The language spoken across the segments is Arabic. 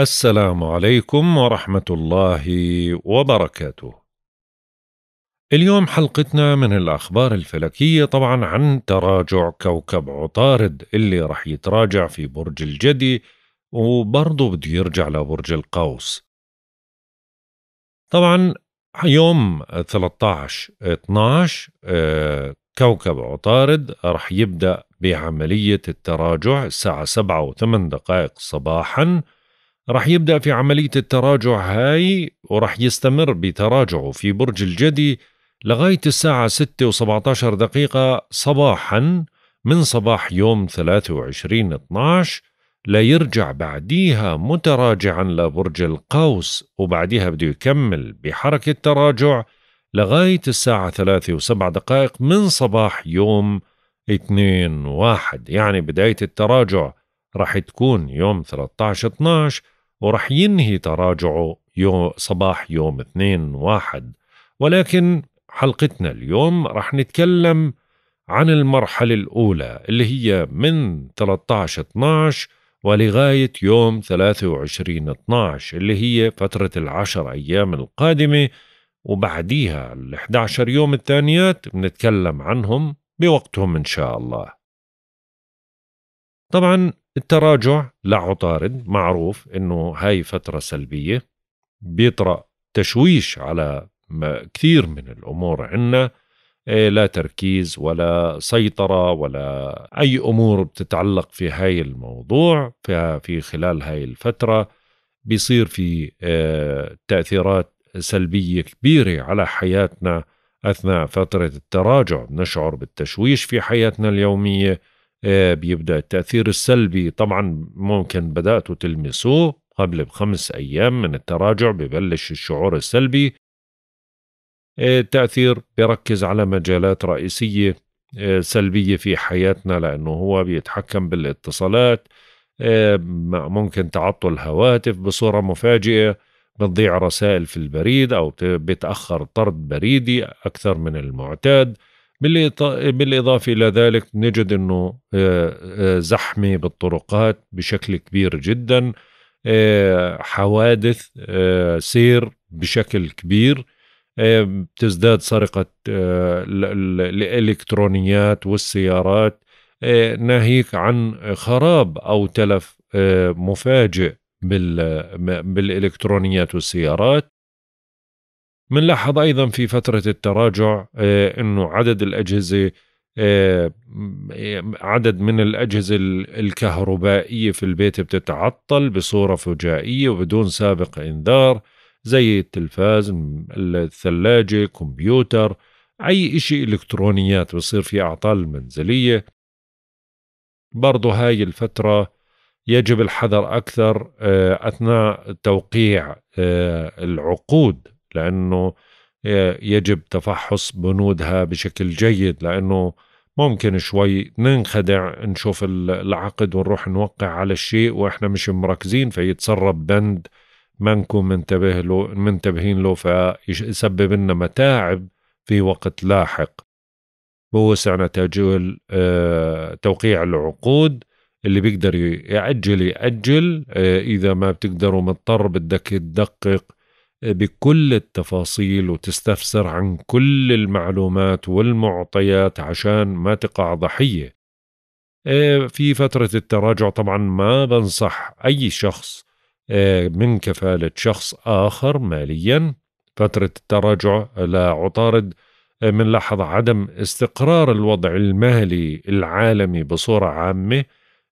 السلام عليكم ورحمة الله وبركاته. اليوم حلقتنا من الأخبار الفلكية طبعا عن تراجع كوكب عطارد اللي رح يتراجع في برج الجدي وبرضه بده يرجع لبرج القوس. طبعا يوم 13 12 آه، كوكب عطارد رح يبدأ بعملية التراجع الساعة 7 و8 دقائق صباحاً رح يبدأ في عملية التراجع هاي ورح يستمر بتراجعه في برج الجدي لغاية الساعة 6 و17 دقيقة صباحا من صباح يوم 23 12 لا يرجع بعديها متراجعا لبرج القوس وبعديها بده يكمل بحركة تراجع لغاية الساعة 3 و7 دقائق من صباح يوم 2 1 يعني بداية التراجع رح تكون يوم 13 12 ورح ينهي تراجعه يوم صباح يوم 2 واحد ولكن حلقتنا اليوم رح نتكلم عن المرحلة الأولى اللي هي من 13 12 ولغاية يوم 23 12 اللي هي فترة العشر أيام القادمة وبعديها ال 11 يوم الثانيات بنتكلم عنهم بوقتهم إن شاء الله طبعا التراجع لعطارد معروف انه هاي فتره سلبيه بيطرا تشويش على كثير من الامور عندنا إيه، لا تركيز ولا سيطرة ولا أي أمور بتتعلق في هاي الموضوع في خلال هاي الفترة بيصير في إيه، تأثيرات سلبية كبيرة على حياتنا أثناء فترة التراجع نشعر بالتشويش في حياتنا اليومية بيبدا التاثير السلبي طبعا ممكن بداتوا تلمسوه قبل بخمس ايام من التراجع ببلش الشعور السلبي التاثير بيركز على مجالات رئيسيه آه، سلبيه في حياتنا لانه هو بيتحكم بالاتصالات آه، ممكن تعطل هواتف بصوره مفاجئه بتضيع رسائل في البريد او بتاخر طرد بريدي اكثر من المعتاد بالإضافة إلى ذلك نجد أنه زحمة بالطرقات بشكل كبير جدا حوادث سير بشكل كبير بتزداد سرقة الإلكترونيات والسيارات ناهيك عن خراب أو تلف مفاجئ بالإلكترونيات والسيارات بنلاحظ ايضا في فتره التراجع آه، انه عدد الاجهزه آه، عدد من الاجهزه الكهربائيه في البيت بتتعطل بصوره فجائيه وبدون سابق انذار زي التلفاز الثلاجه كمبيوتر اي شيء الكترونيات بصير في اعطال منزليه برضو هاي الفتره يجب الحذر اكثر آه، اثناء توقيع العقود لأنه يجب تفحص بنودها بشكل جيد لأنه ممكن شوي ننخدع نشوف العقد ونروح نوقع على الشيء وإحنا مش مركزين فيتسرب بند ما نكون منتبه له منتبهين له فيسبب لنا متاعب في وقت لاحق بوسعنا تأجيل آه، توقيع العقود اللي بيقدر يأجل يأجل آه، إذا ما بتقدروا مضطر بدك تدقق بكل التفاصيل وتستفسر عن كل المعلومات والمعطيات عشان ما تقع ضحية آه، في فترة التراجع طبعا ما بنصح أي شخص آه، من كفالة شخص آخر ماليا فترة التراجع لا عطارد بنلاحظ آه، عدم استقرار الوضع المالي العالمي بصورة عامة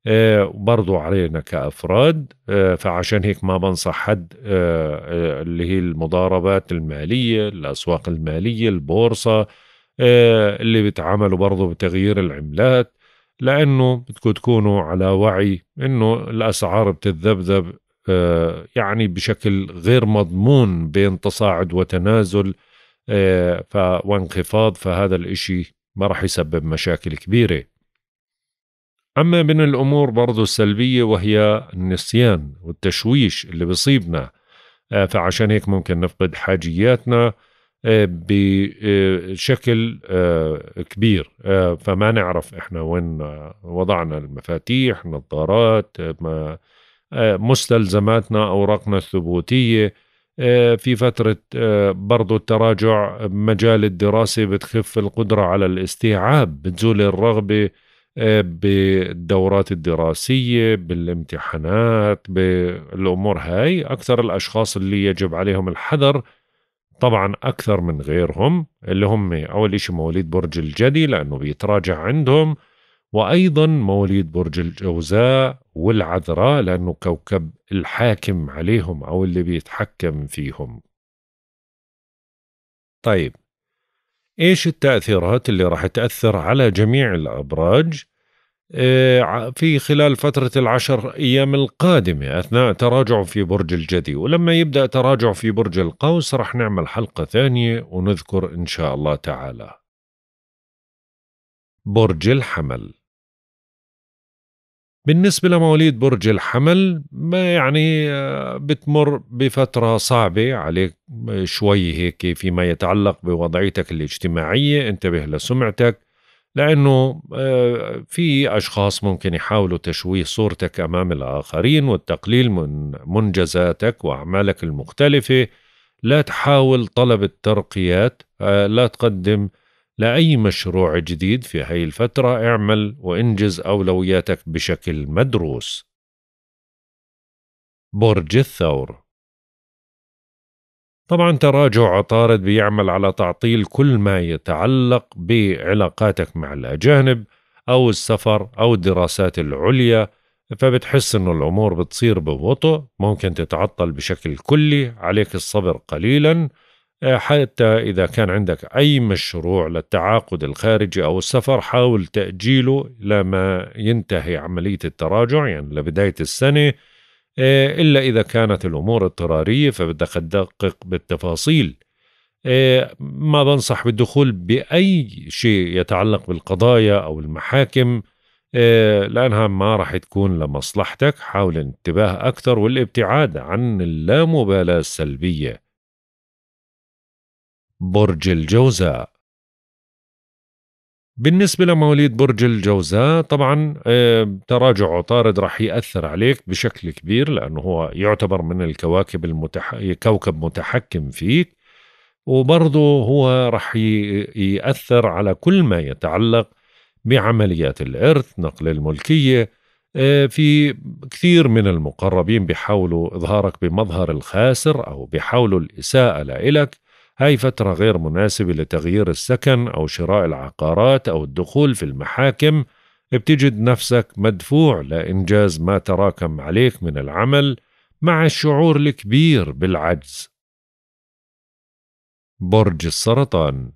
آه، برضو علينا كأفراد آه، فعشان هيك ما بنصح حد آه، اللي هي المضاربات المالية الأسواق المالية البورصة اللي بتعاملوا برضو بتغيير العملات لأنه بدكم تكونوا على وعي أنه الأسعار بتتذبذب يعني بشكل غير مضمون بين تصاعد وتنازل وانخفاض فهذا الإشي ما راح يسبب مشاكل كبيره أما من الأمور برضو السلبية وهي النسيان والتشويش اللي بصيبنا آه، فعشان هيك ممكن نفقد حاجياتنا آه، بشكل آه، كبير فما نعرف احنا وين وضعنا المفاتيح نظارات مستلزماتنا اوراقنا الثبوتيه في فترة برضو التراجع مجال الدراسة بتخف القدرة على الاستيعاب بتزول الرغبة بالدورات الدراسية بالامتحانات بالأمور هاي أكثر الأشخاص اللي يجب عليهم الحذر طبعا أكثر من غيرهم اللي هم أول إشي مواليد برج الجدي لأنه بيتراجع عندهم وأيضا مواليد برج الجوزاء والعذراء لأنه كوكب الحاكم عليهم أو اللي بيتحكم فيهم طيب ايش التاثيرات اللي راح تاثر على جميع الابراج آه، في خلال فترة العشر أيام القادمة أثناء تراجع في برج الجدي ولما يبدأ تراجع في برج القوس رح نعمل حلقة ثانية ونذكر إن شاء الله تعالى برج الحمل بالنسبة لمواليد برج الحمل ما يعني آه، بتمر بفترة صعبة عليك شوي هيك فيما يتعلق بوضعيتك الاجتماعية انتبه لسمعتك لأنه آه، في أشخاص ممكن يحاولوا تشويه صورتك أمام الآخرين والتقليل من منجزاتك وأعمالك المختلفة لا تحاول طلب الترقيات آه، لا تقدم لأي مشروع جديد في هاي الفترة اعمل وانجز أولوياتك بشكل مدروس برج الثور طبعا تراجع عطارد بيعمل على تعطيل كل ما يتعلق بعلاقاتك مع الأجانب أو السفر أو الدراسات العليا فبتحس إنه الأمور بتصير ببطء ممكن تتعطل بشكل كلي عليك الصبر قليلا آه، حتى إذا كان عندك أي مشروع للتعاقد الخارجي أو السفر حاول تأجيله لما ينتهي عملية التراجع يعني لبداية السنة آه، إلا إذا كانت الأمور اضطرارية فبدك تدقق بالتفاصيل آه، ما بنصح بالدخول بأي شيء يتعلق بالقضايا أو المحاكم لأنها ما راح تكون لمصلحتك حاول الانتباه أكثر والابتعاد عن اللامبالاة السلبية برج الجوزاء بالنسبة لمواليد برج الجوزاء طبعا آه، تراجع عطارد راح يأثر عليك بشكل كبير لأنه هو يعتبر من الكواكب المتح... كوكب متحكم فيك وبرضه هو راح يأثر على كل ما يتعلق بعمليات الإرث نقل الملكية آه، في كثير من المقربين بيحاولوا إظهارك بمظهر الخاسر أو بيحاولوا الإساءة لإلك هاي فترة غير مناسبة لتغيير السكن أو شراء العقارات أو الدخول في المحاكم بتجد نفسك مدفوع لإنجاز ما تراكم عليك من العمل مع الشعور الكبير بالعجز برج السرطان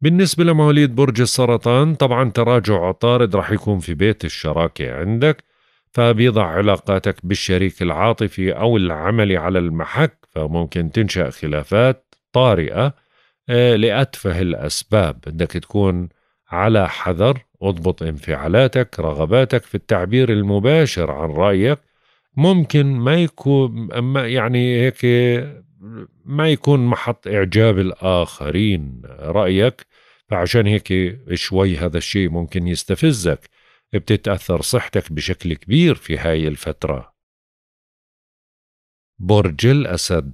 بالنسبة لمواليد برج السرطان طبعا تراجع عطارد رح يكون في بيت الشراكة عندك فبيضع علاقاتك بالشريك العاطفي أو العملي على المحك فممكن تنشأ خلافات طارئة آه، لأتفه الأسباب بدك تكون على حذر اضبط انفعالاتك رغباتك في التعبير المباشر عن رأيك ممكن ما يكون يعني هيك ما يكون محط إعجاب الآخرين رأيك فعشان هيك شوي هذا الشيء ممكن يستفزك بتتأثر صحتك بشكل كبير في هاي الفترة برج الأسد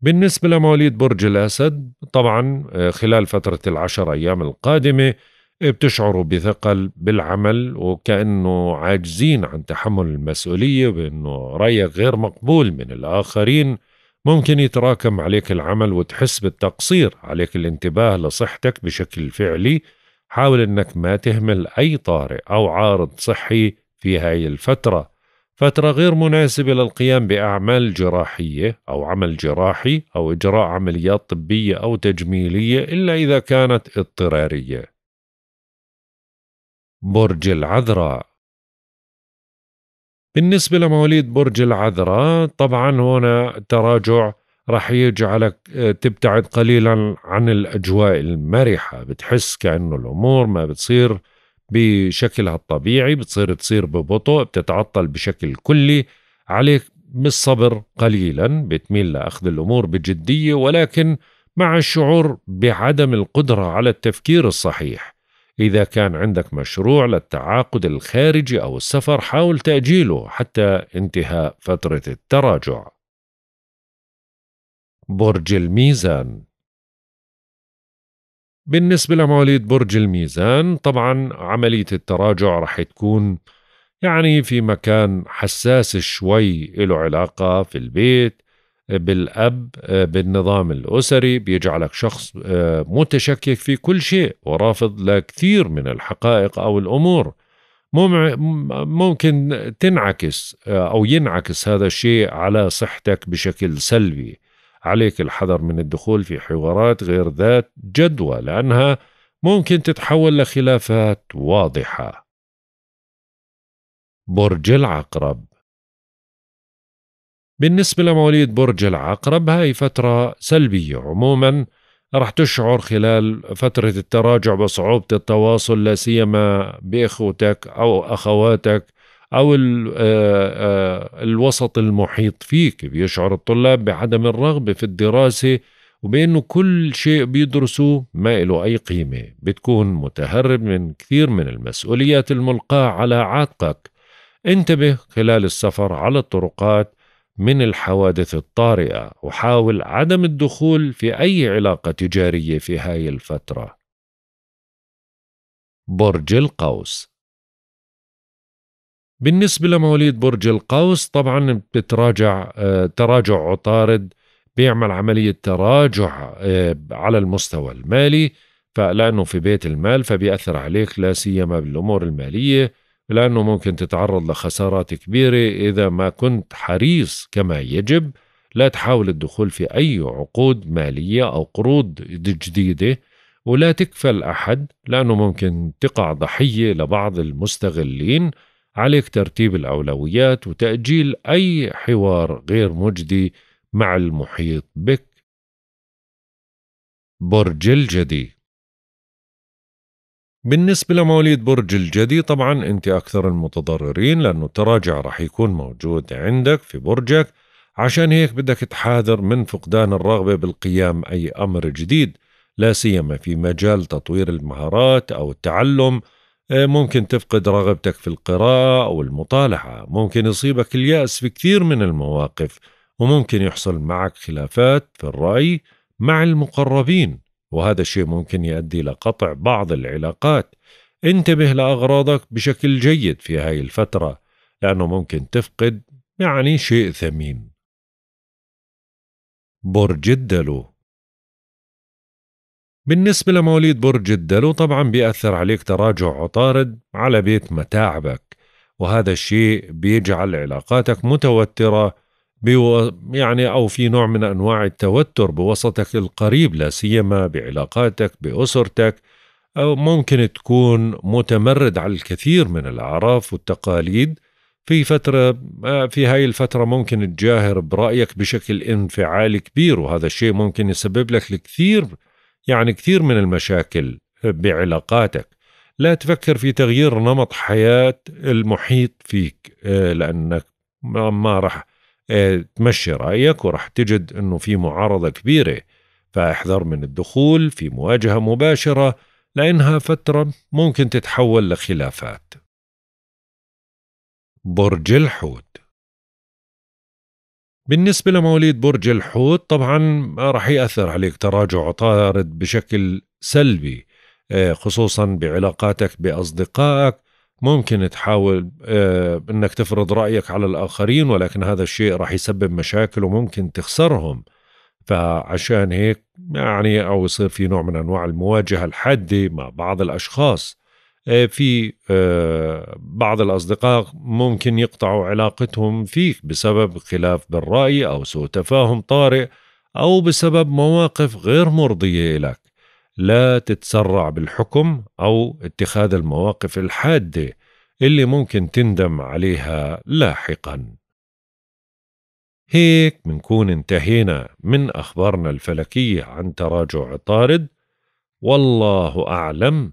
بالنسبة لمواليد برج الأسد طبعا آه، خلال فترة العشر أيام القادمة بتشعروا بثقل بالعمل وكأنه عاجزين عن تحمل المسؤولية وإنه رأيك غير مقبول من الآخرين ممكن يتراكم عليك العمل وتحس بالتقصير عليك الانتباه لصحتك بشكل فعلي حاول انك ما تهمل اي طارئ او عارض صحي في هاي الفتره فترة غير مناسبة للقيام بأعمال جراحية أو عمل جراحي أو إجراء عمليات طبية أو تجميلية إلا إذا كانت اضطرارية. برج العذراء بالنسبة لمواليد برج العذراء طبعا هنا تراجع رح يجعلك آه، تبتعد قليلا عن الأجواء المرحة بتحس كأنه الأمور ما بتصير بشكلها الطبيعي بتصير تصير ببطء بتتعطل بشكل كلي عليك بالصبر قليلا بتميل لأخذ الأمور بجدية ولكن مع الشعور بعدم القدرة على التفكير الصحيح إذا كان عندك مشروع للتعاقد الخارجي أو السفر حاول تأجيله حتى انتهاء فترة التراجع برج الميزان بالنسبة لمواليد برج الميزان طبعا عملية التراجع رح تكون يعني في مكان حساس شوي له علاقة في البيت بالأب بالنظام الأسري بيجعلك شخص آه، متشكك في كل شيء ورافض لكثير من الحقائق أو الأمور ممكن تنعكس آه، أو ينعكس هذا الشيء على صحتك بشكل سلبي عليك الحذر من الدخول في حوارات غير ذات جدوى لأنها ممكن تتحول لخلافات واضحة. برج العقرب بالنسبة لمواليد برج العقرب هاي فترة سلبية عموما رح تشعر خلال فترة التراجع بصعوبة التواصل لا سيما بإخوتك أو أخواتك أو آه، آه، الوسط المحيط فيك بيشعر الطلاب بعدم الرغبة في الدراسة وبأنه كل شيء بيدرسوه ما له أي قيمة بتكون متهرب من كثير من المسؤوليات الملقاة على عاتقك انتبه خلال السفر على الطرقات من الحوادث الطارئة وحاول عدم الدخول في أي علاقة تجارية في هاي الفترة برج القوس بالنسبة لمواليد برج القوس طبعا بتراجع آه، تراجع عطارد بيعمل عملية تراجع آه، على المستوى المالي فلأنه في بيت المال فبيأثر عليك لا سيما بالأمور المالية لأنه ممكن تتعرض لخسارات كبيرة إذا ما كنت حريص كما يجب لا تحاول الدخول في أي عقود مالية أو قروض جديدة ولا تكفل أحد لأنه ممكن تقع ضحية لبعض المستغلين عليك ترتيب الأولويات وتأجيل أي حوار غير مجدي مع المحيط بك. برج الجدي بالنسبة لمواليد برج الجدي طبعا أنت أكثر المتضررين لأنه التراجع رح يكون موجود عندك في برجك عشان هيك بدك تحاذر من فقدان الرغبة بالقيام أي أمر جديد لا سيما في مجال تطوير المهارات أو التعلم آه، ممكن تفقد رغبتك في القراءة أو المطالعة ممكن يصيبك اليأس في كثير من المواقف وممكن يحصل معك خلافات في الرأي مع المقربين وهذا الشيء ممكن يؤدي لقطع بعض العلاقات انتبه لأغراضك بشكل جيد في هاي الفترة لأنه ممكن تفقد يعني شيء ثمين برج الدلو بالنسبة لمواليد برج الدلو طبعا بيأثر عليك تراجع عطارد على بيت متاعبك وهذا الشيء بيجعل علاقاتك متوترة بيو يعني أو في نوع من أنواع التوتر بوسطك القريب لا سيما بعلاقاتك بأسرتك أو ممكن تكون متمرد على الكثير من الأعراف والتقاليد في فترة آه، في هاي الفترة ممكن تجاهر برأيك بشكل انفعالي كبير وهذا الشيء ممكن يسبب لك الكثير يعني كثير من المشاكل بعلاقاتك لا تفكر في تغيير نمط حياة المحيط فيك آه، لأنك ما راح آه، تمشي رأيك وراح تجد أنه في معارضة كبيرة فاحذر من الدخول في مواجهة مباشرة لأنها فترة ممكن تتحول لخلافات برج الحوت بالنسبة لمواليد برج الحوت طبعا راح يأثر عليك تراجع طارد بشكل سلبي آه، خصوصا بعلاقاتك بأصدقائك ممكن تحاول آه، انك تفرض رأيك على الآخرين ولكن هذا الشيء راح يسبب مشاكل وممكن تخسرهم فعشان هيك يعني أو يصير في نوع من أنواع المواجهة الحادة مع بعض الأشخاص آه، في آه، بعض الأصدقاء ممكن يقطعوا علاقتهم فيك بسبب خلاف بالرأي أو سوء تفاهم طارئ أو بسبب مواقف غير مرضية لك لا تتسرع بالحكم أو اتخاذ المواقف الحادة اللي ممكن تندم عليها لاحقا هيك منكون انتهينا من أخبارنا الفلكية عن تراجع طارد والله أعلم